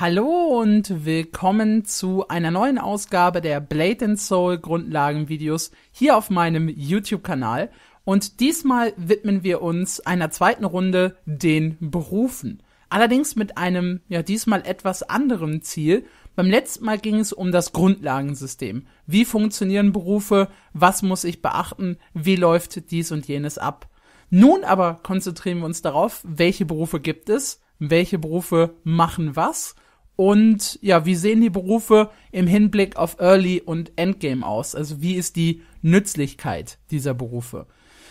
Hallo und willkommen zu einer neuen Ausgabe der Blade Soul Grundlagenvideos hier auf meinem YouTube-Kanal. Und diesmal widmen wir uns einer zweiten Runde den Berufen. Allerdings mit einem, ja, diesmal etwas anderem Ziel. Beim letzten Mal ging es um das Grundlagensystem. Wie funktionieren Berufe? Was muss ich beachten? Wie läuft dies und jenes ab? Nun aber konzentrieren wir uns darauf, welche Berufe gibt es? Welche Berufe machen was? Und ja, wie sehen die Berufe im Hinblick auf Early und Endgame aus? Also wie ist die Nützlichkeit dieser Berufe?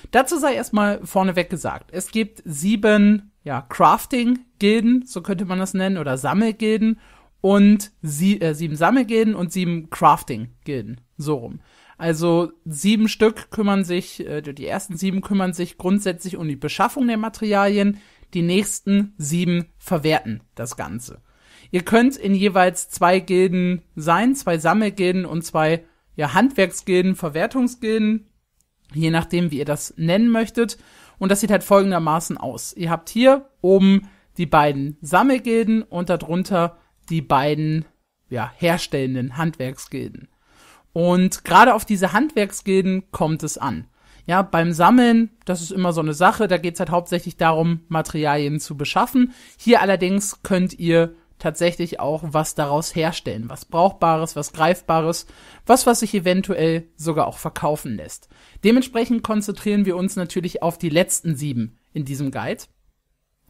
Dazu sei erstmal vorneweg gesagt, es gibt sieben ja, Crafting-Gilden, so könnte man das nennen, oder Sammelgilden und sie, äh, sieben Sammelgilden und sieben Crafting-Gilden, so rum. Also sieben Stück kümmern sich, äh, die ersten sieben kümmern sich grundsätzlich um die Beschaffung der Materialien, die nächsten sieben verwerten das Ganze. Ihr könnt in jeweils zwei Gilden sein, zwei Sammelgilden und zwei ja, Handwerksgilden, Verwertungsgilden, je nachdem, wie ihr das nennen möchtet. Und das sieht halt folgendermaßen aus. Ihr habt hier oben die beiden Sammelgilden und darunter die beiden ja, herstellenden Handwerksgilden. Und gerade auf diese Handwerksgilden kommt es an. Ja, beim Sammeln, das ist immer so eine Sache, da geht es halt hauptsächlich darum, Materialien zu beschaffen. Hier allerdings könnt ihr tatsächlich auch was daraus herstellen, was Brauchbares, was Greifbares, was, was sich eventuell sogar auch verkaufen lässt. Dementsprechend konzentrieren wir uns natürlich auf die letzten sieben in diesem Guide.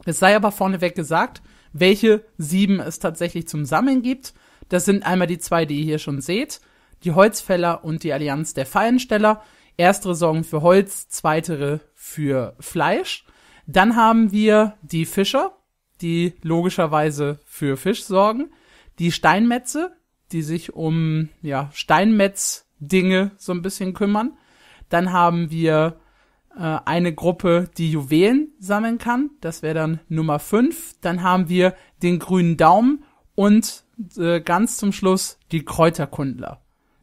Es sei aber vorneweg gesagt, welche sieben es tatsächlich zum Sammeln gibt. Das sind einmal die zwei, die ihr hier schon seht, die Holzfäller und die Allianz der Fallensteller. Erstere sorgen für Holz, zweitere für Fleisch. Dann haben wir die Fischer, die logischerweise für Fisch sorgen. Die Steinmetze, die sich um ja, Steinmetz-Dinge so ein bisschen kümmern. Dann haben wir äh, eine Gruppe, die Juwelen sammeln kann. Das wäre dann Nummer fünf. Dann haben wir den grünen Daumen und äh, ganz zum Schluss die Kräuterkundler.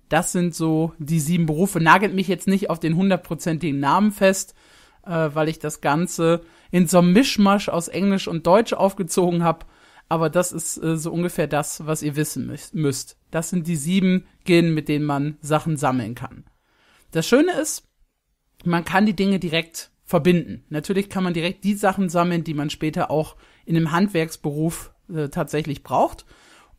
Das sind so die sieben Berufe. Nagelt mich jetzt nicht auf den hundertprozentigen Namen fest, äh, weil ich das Ganze in so einem Mischmasch aus Englisch und Deutsch aufgezogen habe. Aber das ist äh, so ungefähr das, was ihr wissen müsst. Das sind die sieben Gilden, mit denen man Sachen sammeln kann. Das Schöne ist, man kann die Dinge direkt verbinden. Natürlich kann man direkt die Sachen sammeln, die man später auch in einem Handwerksberuf äh, tatsächlich braucht.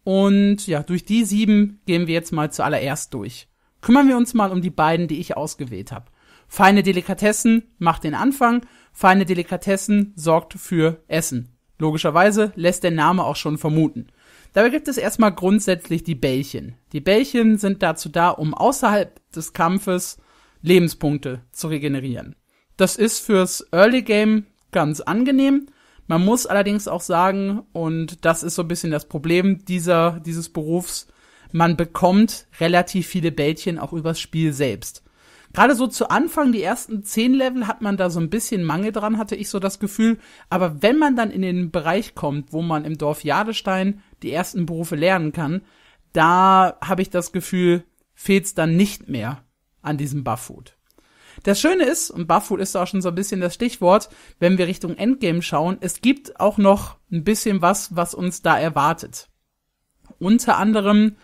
Und ja, durch die sieben gehen wir jetzt mal zuallererst durch. Kümmern wir uns mal um die beiden, die ich ausgewählt habe. Feine Delikatessen macht den Anfang, feine Delikatessen sorgt für Essen. Logischerweise lässt der Name auch schon vermuten. Dabei gibt es erstmal grundsätzlich die Bällchen. Die Bällchen sind dazu da, um außerhalb des Kampfes Lebenspunkte zu regenerieren. Das ist fürs Early Game ganz angenehm. Man muss allerdings auch sagen, und das ist so ein bisschen das Problem dieser, dieses Berufs, man bekommt relativ viele Bällchen auch übers Spiel selbst gerade so zu Anfang, die ersten zehn Level, hat man da so ein bisschen Mangel dran, hatte ich so das Gefühl. Aber wenn man dann in den Bereich kommt, wo man im Dorf Jadestein die ersten Berufe lernen kann, da habe ich das Gefühl, fehlt's dann nicht mehr an diesem Buffood. Das Schöne ist, und Buffood ist auch schon so ein bisschen das Stichwort, wenn wir Richtung Endgame schauen, es gibt auch noch ein bisschen was, was uns da erwartet. Unter anderem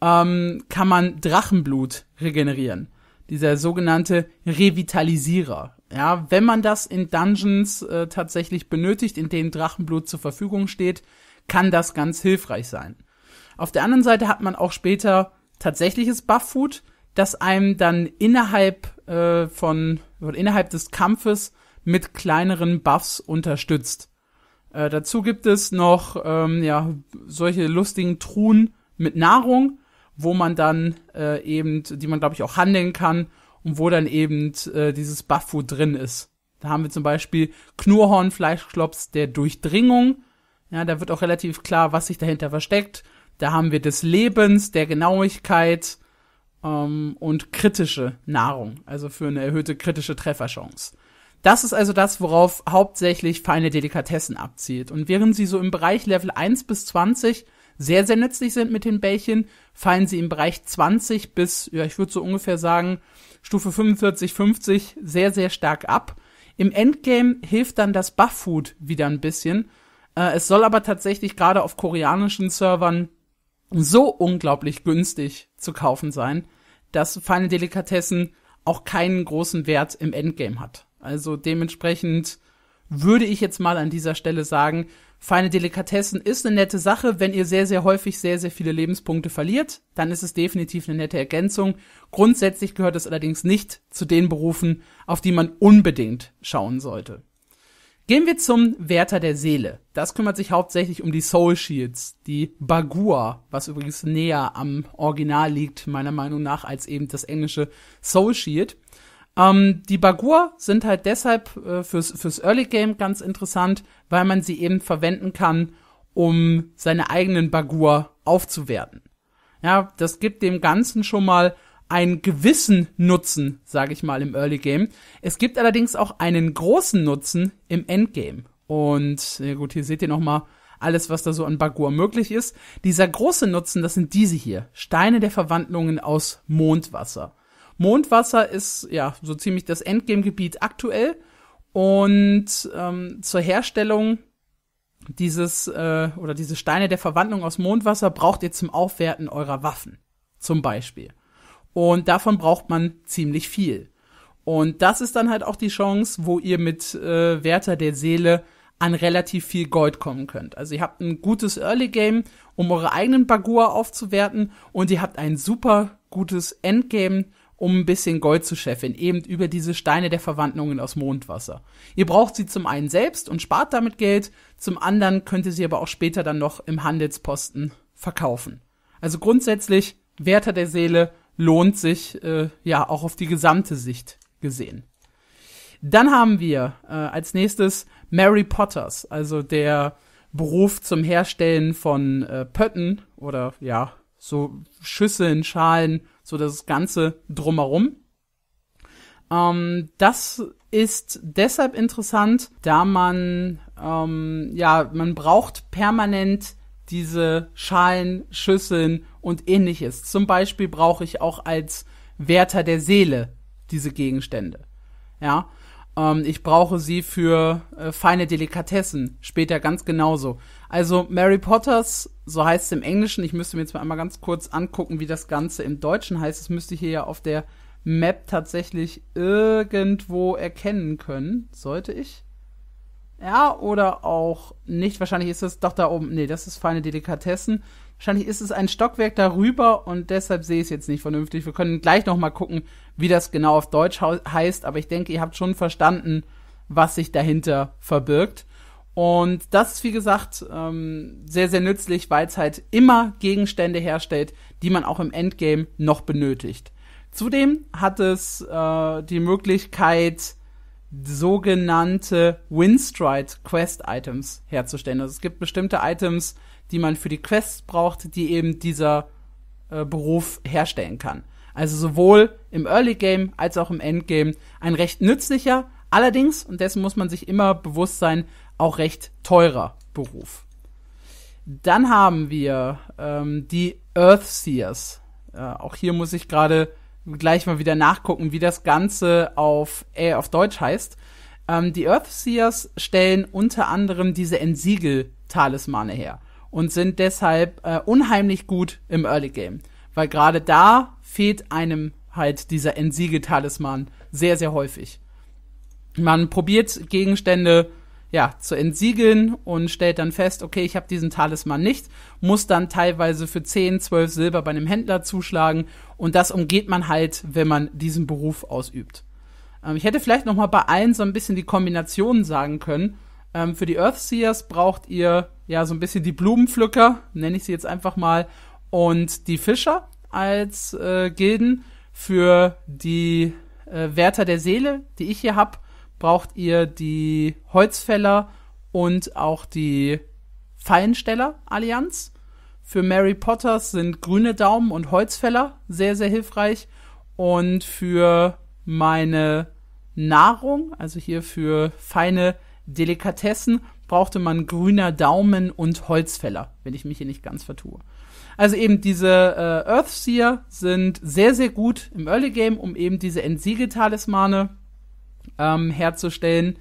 ähm, kann man Drachenblut regenerieren dieser sogenannte Revitalisierer. Ja, wenn man das in Dungeons äh, tatsächlich benötigt, in denen Drachenblut zur Verfügung steht, kann das ganz hilfreich sein. Auf der anderen Seite hat man auch später tatsächliches Bufffood, das einem dann innerhalb äh, von oder innerhalb des Kampfes mit kleineren Buffs unterstützt. Äh, dazu gibt es noch ähm, ja solche lustigen Truhen mit Nahrung, wo man dann äh, eben, die man glaube ich auch handeln kann und wo dann eben äh, dieses Buffo drin ist. Da haben wir zum Beispiel Knurhorn Fleischklops der Durchdringung. Ja, da wird auch relativ klar, was sich dahinter versteckt. Da haben wir des Lebens, der Genauigkeit ähm, und kritische Nahrung, also für eine erhöhte kritische Trefferchance. Das ist also das, worauf hauptsächlich feine Delikatessen abzielt. Und während sie so im Bereich Level 1 bis 20 sehr, sehr nützlich sind mit den Bällchen, fallen sie im Bereich 20 bis, ja, ich würde so ungefähr sagen, Stufe 45, 50 sehr, sehr stark ab. Im Endgame hilft dann das Buff-Food wieder ein bisschen. Äh, es soll aber tatsächlich gerade auf koreanischen Servern so unglaublich günstig zu kaufen sein, dass feine Delikatessen auch keinen großen Wert im Endgame hat. Also dementsprechend würde ich jetzt mal an dieser Stelle sagen, feine Delikatessen ist eine nette Sache. Wenn ihr sehr, sehr häufig sehr, sehr viele Lebenspunkte verliert, dann ist es definitiv eine nette Ergänzung. Grundsätzlich gehört es allerdings nicht zu den Berufen, auf die man unbedingt schauen sollte. Gehen wir zum Wärter der Seele. Das kümmert sich hauptsächlich um die Soul Shields, die Bagua, was übrigens näher am Original liegt, meiner Meinung nach, als eben das englische Soul Shield. Ähm, die Bagur sind halt deshalb äh, fürs, fürs Early Game ganz interessant, weil man sie eben verwenden kann, um seine eigenen Bagur aufzuwerten. Ja, das gibt dem Ganzen schon mal einen gewissen Nutzen, sage ich mal, im Early Game. Es gibt allerdings auch einen großen Nutzen im Endgame. Und ja gut, hier seht ihr nochmal alles, was da so an Bagur möglich ist. Dieser große Nutzen, das sind diese hier. Steine der Verwandlungen aus Mondwasser. Mondwasser ist ja so ziemlich das Endgame-Gebiet aktuell. Und ähm, zur Herstellung dieses äh, oder diese Steine der Verwandlung aus Mondwasser braucht ihr zum Aufwerten eurer Waffen, zum Beispiel. Und davon braucht man ziemlich viel. Und das ist dann halt auch die Chance, wo ihr mit äh, Wärter der Seele an relativ viel Gold kommen könnt. Also ihr habt ein gutes Early Game, um eure eigenen Bagua aufzuwerten und ihr habt ein super gutes Endgame, um ein bisschen Gold zu scheffeln, eben über diese Steine der Verwandlungen aus Mondwasser. Ihr braucht sie zum einen selbst und spart damit Geld, zum anderen könnt ihr sie aber auch später dann noch im Handelsposten verkaufen. Also grundsätzlich, Werter der Seele lohnt sich äh, ja auch auf die gesamte Sicht gesehen. Dann haben wir äh, als nächstes Mary Potters, also der Beruf zum Herstellen von äh, Pötten oder ja, so Schüsseln, Schalen, so das Ganze drumherum. Ähm, das ist deshalb interessant, da man, ähm, ja, man braucht permanent diese Schalen, Schüsseln und ähnliches. Zum Beispiel brauche ich auch als Wärter der Seele diese Gegenstände. Ja, ähm, ich brauche sie für äh, feine Delikatessen. Später ganz genauso. Also Mary Potters, so heißt es im Englischen. Ich müsste mir jetzt mal einmal ganz kurz angucken, wie das Ganze im Deutschen heißt. Das müsste ich hier ja auf der Map tatsächlich irgendwo erkennen können. Sollte ich? Ja, oder auch nicht. Wahrscheinlich ist es doch da oben. Nee, das ist feine Delikatessen. Wahrscheinlich ist es ein Stockwerk darüber und deshalb sehe ich es jetzt nicht vernünftig. Wir können gleich nochmal gucken, wie das genau auf Deutsch heißt, aber ich denke, ihr habt schon verstanden, was sich dahinter verbirgt. Und das ist, wie gesagt, ähm, sehr, sehr nützlich, weil es halt immer Gegenstände herstellt, die man auch im Endgame noch benötigt. Zudem hat es äh, die Möglichkeit, sogenannte Winstride Quest Items herzustellen. Also es gibt bestimmte Items, die man für die Quests braucht, die eben dieser äh, Beruf herstellen kann. Also sowohl im Early Game als auch im Endgame ein recht nützlicher, allerdings, und dessen muss man sich immer bewusst sein, auch recht teurer Beruf. Dann haben wir ähm, die Earthseers. Äh, auch hier muss ich gerade gleich mal wieder nachgucken, wie das Ganze auf, äh, auf Deutsch heißt. Ähm, die Earthseers stellen unter anderem diese entsiegel talismane her und sind deshalb äh, unheimlich gut im Early Game. Weil gerade da fehlt einem halt dieser Entsiegetalisman sehr, sehr häufig. Man probiert Gegenstände ja, zu entsiegeln und stellt dann fest, okay, ich habe diesen Talisman nicht, muss dann teilweise für 10, 12 Silber bei einem Händler zuschlagen und das umgeht man halt, wenn man diesen Beruf ausübt. Ähm, ich hätte vielleicht nochmal bei allen so ein bisschen die Kombinationen sagen können, ähm, für die Earthseers braucht ihr ja so ein bisschen die Blumenpflücker, nenne ich sie jetzt einfach mal, und die Fischer als äh, Gilden. Für die äh, Wärter der Seele, die ich hier hab, braucht ihr die Holzfäller und auch die Fallensteller-Allianz. Für Mary Potters sind grüne Daumen und Holzfäller sehr, sehr hilfreich. Und für meine Nahrung, also hier für feine Delikatessen brauchte man grüner Daumen und Holzfäller, wenn ich mich hier nicht ganz vertue. Also eben diese äh, Earthseer sind sehr, sehr gut im Early Game, um eben diese Entsiegetalismane ähm, herzustellen.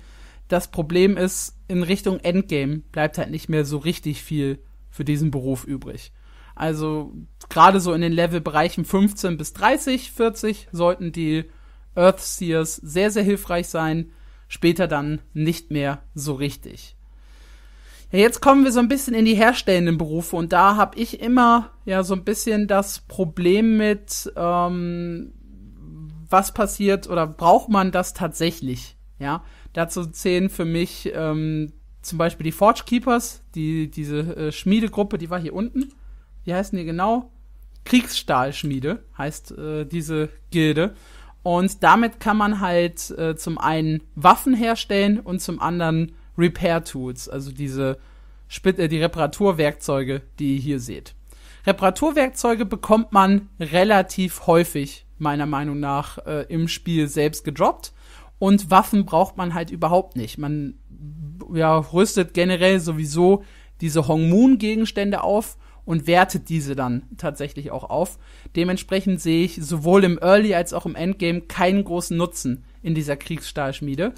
Das Problem ist, in Richtung Endgame bleibt halt nicht mehr so richtig viel für diesen Beruf übrig. Also gerade so in den Levelbereichen 15 bis 30, 40 sollten die Earthseers sehr, sehr hilfreich sein später dann nicht mehr so richtig. Ja, jetzt kommen wir so ein bisschen in die herstellenden Berufe und da habe ich immer ja so ein bisschen das Problem mit, ähm, was passiert oder braucht man das tatsächlich? Ja, dazu zählen für mich ähm, zum Beispiel die Forge Keepers, die, diese äh, Schmiedegruppe, die war hier unten. Wie heißen die genau? Kriegsstahlschmiede heißt äh, diese Gilde. Und damit kann man halt äh, zum einen Waffen herstellen und zum anderen Repair Tools, also diese Spit äh, die Reparaturwerkzeuge, die ihr hier seht. Reparaturwerkzeuge bekommt man relativ häufig, meiner Meinung nach, äh, im Spiel selbst gedroppt. Und Waffen braucht man halt überhaupt nicht. Man ja, rüstet generell sowieso diese Hongmoon-Gegenstände auf und wertet diese dann tatsächlich auch auf. Dementsprechend sehe ich sowohl im Early als auch im Endgame keinen großen Nutzen in dieser Kriegsstahlschmiede.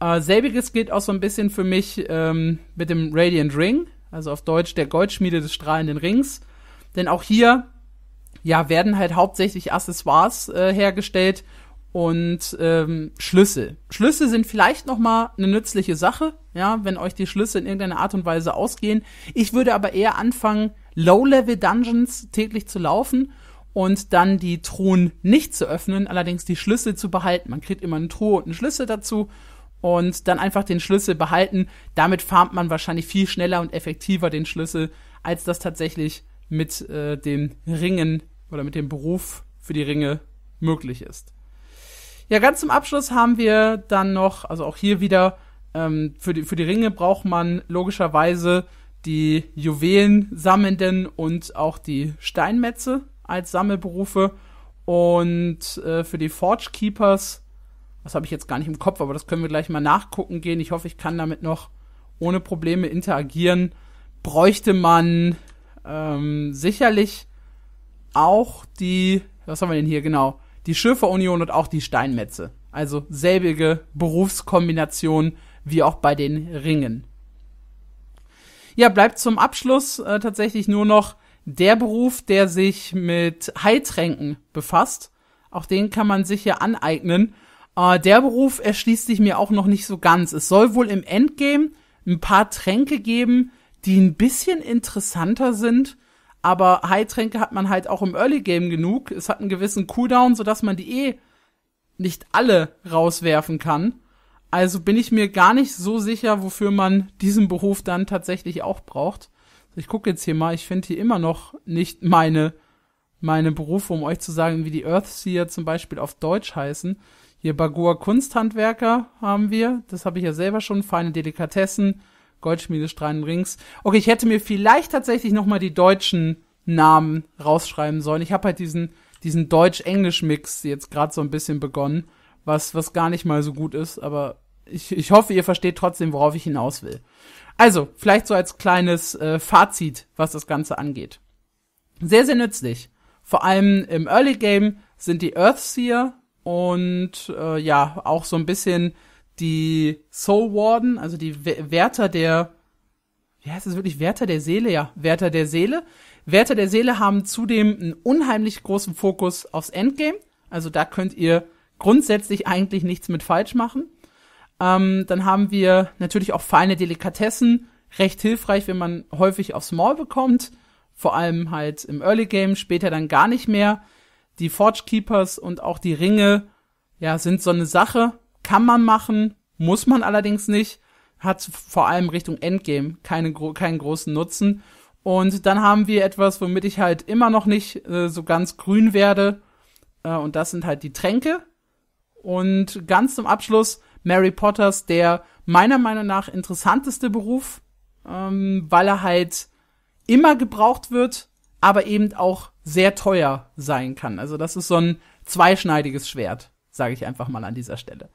Äh, selbiges gilt auch so ein bisschen für mich ähm, mit dem Radiant Ring, also auf Deutsch der Goldschmiede des strahlenden Rings. Denn auch hier ja, werden halt hauptsächlich Accessoires äh, hergestellt und ähm, Schlüssel. Schlüssel sind vielleicht noch mal eine nützliche Sache, ja, wenn euch die Schlüssel in irgendeiner Art und Weise ausgehen. Ich würde aber eher anfangen, Low-Level-Dungeons täglich zu laufen und dann die Truhen nicht zu öffnen, allerdings die Schlüssel zu behalten. Man kriegt immer eine Truhe und einen Schlüssel dazu und dann einfach den Schlüssel behalten. Damit farmt man wahrscheinlich viel schneller und effektiver den Schlüssel, als das tatsächlich mit äh, den Ringen oder mit dem Beruf für die Ringe möglich ist. Ja, ganz zum Abschluss haben wir dann noch, also auch hier wieder, ähm, für, die, für die Ringe braucht man logischerweise die Juwelen sammelnden und auch die Steinmetze als Sammelberufe. Und äh, für die Forge Keepers, das habe ich jetzt gar nicht im Kopf, aber das können wir gleich mal nachgucken gehen. Ich hoffe, ich kann damit noch ohne Probleme interagieren. Bräuchte man ähm, sicherlich auch die, was haben wir denn hier genau, die Schürferunion und auch die Steinmetze. Also selbige Berufskombination wie auch bei den Ringen. Ja, bleibt zum Abschluss äh, tatsächlich nur noch der Beruf, der sich mit Heiltränken befasst. Auch den kann man sich hier aneignen. Äh, der Beruf erschließt sich mir auch noch nicht so ganz. Es soll wohl im Endgame ein paar Tränke geben, die ein bisschen interessanter sind. Aber Heiltränke hat man halt auch im Early Game genug. Es hat einen gewissen Cooldown, sodass man die eh nicht alle rauswerfen kann. Also bin ich mir gar nicht so sicher, wofür man diesen Beruf dann tatsächlich auch braucht. Ich gucke jetzt hier mal, ich finde hier immer noch nicht meine, meine Berufe, um euch zu sagen, wie die Earthseer zum Beispiel auf Deutsch heißen. Hier Bagua Kunsthandwerker haben wir, das habe ich ja selber schon, feine Delikatessen, Goldschmiede, Stein, Rings. Okay, ich hätte mir vielleicht tatsächlich nochmal die deutschen Namen rausschreiben sollen. Ich habe halt diesen, diesen Deutsch-Englisch-Mix jetzt gerade so ein bisschen begonnen, was, was gar nicht mal so gut ist, aber ich, ich hoffe, ihr versteht trotzdem, worauf ich hinaus will. Also, vielleicht so als kleines äh, Fazit, was das Ganze angeht. Sehr, sehr nützlich. Vor allem im Early Game sind die Earthseer und äh, ja, auch so ein bisschen die Soul Warden, also die w Wärter der, wie heißt es wirklich, Wärter der Seele, ja, Wärter der Seele. Wärter der Seele haben zudem einen unheimlich großen Fokus aufs Endgame. Also da könnt ihr grundsätzlich eigentlich nichts mit falsch machen. Ähm, dann haben wir natürlich auch feine Delikatessen, recht hilfreich, wenn man häufig aufs Maul bekommt, vor allem halt im Early Game, später dann gar nicht mehr. Die Forge Keepers und auch die Ringe, ja, sind so eine Sache, kann man machen, muss man allerdings nicht, hat vor allem Richtung Endgame keine, keinen großen Nutzen. Und dann haben wir etwas, womit ich halt immer noch nicht äh, so ganz grün werde. Äh, und das sind halt die Tränke. Und ganz zum Abschluss Mary Potters der meiner Meinung nach interessanteste Beruf, ähm, weil er halt immer gebraucht wird, aber eben auch sehr teuer sein kann. Also das ist so ein zweischneidiges Schwert, sage ich einfach mal an dieser Stelle.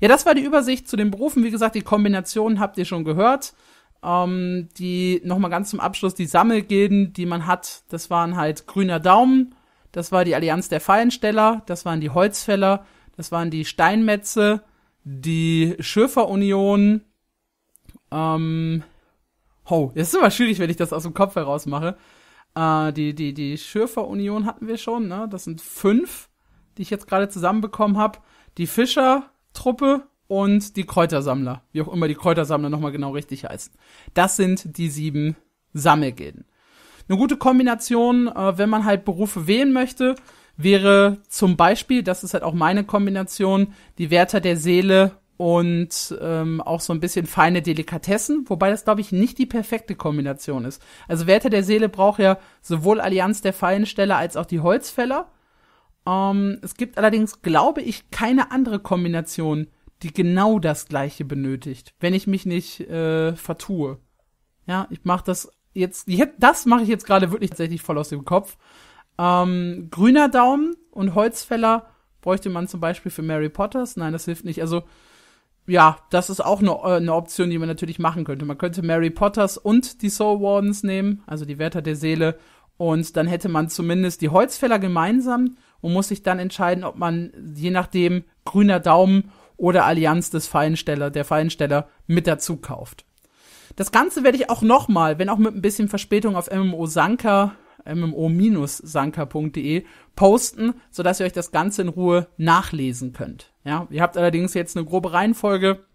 Ja, das war die Übersicht zu den Berufen. Wie gesagt, die Kombinationen habt ihr schon gehört. Ähm, die nochmal ganz zum Abschluss, die Sammelgilden, die man hat, das waren halt Grüner Daumen, das war die Allianz der Fallensteller, das waren die Holzfäller, das waren die Steinmetze, die Schürferunion, ähm, ho, jetzt ist immer schwierig, wenn ich das aus dem Kopf heraus mache. Äh, die, die, die Schürferunion hatten wir schon, ne? Das sind fünf, die ich jetzt gerade zusammenbekommen habe. Die Fischertruppe und die Kräutersammler, wie auch immer die Kräutersammler nochmal genau richtig heißen. Das sind die sieben Sammelgilden. Eine gute Kombination, äh, wenn man halt Berufe wählen möchte wäre zum Beispiel, das ist halt auch meine Kombination, die Wärter der Seele und ähm, auch so ein bisschen feine Delikatessen, wobei das, glaube ich, nicht die perfekte Kombination ist. Also Wärter der Seele braucht ja sowohl Allianz der Fallensteller als auch die Holzfäller. Ähm, es gibt allerdings, glaube ich, keine andere Kombination, die genau das gleiche benötigt, wenn ich mich nicht äh, vertue. Ja, ich mache das jetzt, das mache ich jetzt gerade wirklich tatsächlich voll aus dem Kopf. Ähm, grüner Daumen und Holzfäller bräuchte man zum Beispiel für Mary Potters. Nein, das hilft nicht. Also, ja, das ist auch eine, äh, eine Option, die man natürlich machen könnte. Man könnte Mary Potters und die Soul Wardens nehmen, also die Wärter der Seele. Und dann hätte man zumindest die Holzfäller gemeinsam und muss sich dann entscheiden, ob man je nachdem grüner Daumen oder Allianz des Feinsteller, der Feinsteller mit dazu kauft. Das Ganze werde ich auch nochmal, wenn auch mit ein bisschen Verspätung auf MMO Sanka mmo-sanka.de posten, sodass ihr euch das Ganze in Ruhe nachlesen könnt. Ja, ihr habt allerdings jetzt eine grobe Reihenfolge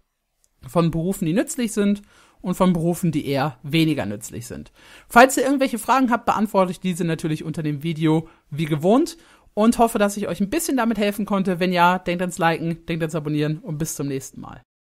von Berufen, die nützlich sind und von Berufen, die eher weniger nützlich sind. Falls ihr irgendwelche Fragen habt, beantworte ich diese natürlich unter dem Video wie gewohnt und hoffe, dass ich euch ein bisschen damit helfen konnte. Wenn ja, denkt ans Liken, denkt ans Abonnieren und bis zum nächsten Mal.